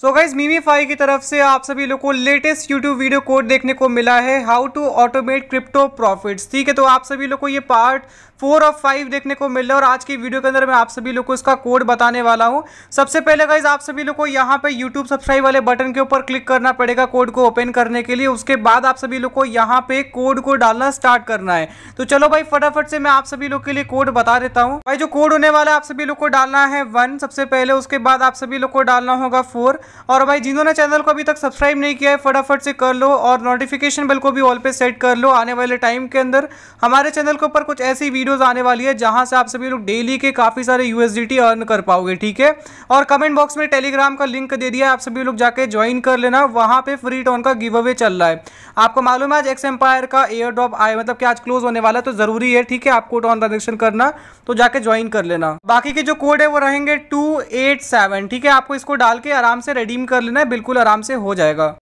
so guys Mimi phi की तरफ से आप सभी लोग को लेटेस्ट यूट्यूब वीडियो कोड देखने को मिला है how to automate crypto profits ठीक है तो आप सभी लोग को ये पार्ट फोर और फाइव देखने को मिल रहा है और आज की वीडियो के अंदर मैं आप सभी लोग को इसका कोड बताने वाला हूँ सबसे पहले गाइज आप सभी लोग को यहाँ पे यूट्यूब सब्सक्राइब वाले बटन के ऊपर क्लिक करना पड़ेगा कोड को ओपन करने के लिए उसके बाद आप सभी लोग को यहाँ पे कोड को डालना स्टार्ट करना है तो चलो भाई फटाफट से मैं आप सभी लोग के लिए कोड बता देता हूँ भाई जो कोड होने वाला है आप सभी लोग को डालना है वन सबसे पहले उसके बाद आप सभी लोग को डालना होगा फोर और भाई जिन्होंने चैनल को अभी तक सब्सक्राइब नहीं किया है फटाफट से कर लो और नोटिफिकेशन बिल को भी ऑल पे सेट कर लो आने वाले टाइम के अंदर हमारे चैनल के ऊपर कुछ ऐसी वीडियोज़ आने वाली है जहां से आप सभी लोग डेली के काफ़ी सारे यूएसडी अर्न कर पाओगे ठीक है और कमेंट बॉक्स में टेलीग्राम का लिंक दे दिया आप सभी लोग जाके ज्वाइन कर लेना वहां पर फ्री टोन का गिव अवे चल रहा है आपको मालूम है आज एक्स एम्पायर का एयर ड्रॉप आए मतलब कि आज क्लोज होने वाला है तो जरूरी है ठीक है आपको ऑन ट्रांजेक्शन करना तो जाके ज्वाइन कर लेना बाकी के जो कोड है वो रहेंगे टू एट सेवन ठीक है आपको इसको डाल के आराम से रिडीम कर लेना है बिल्कुल आराम से हो जाएगा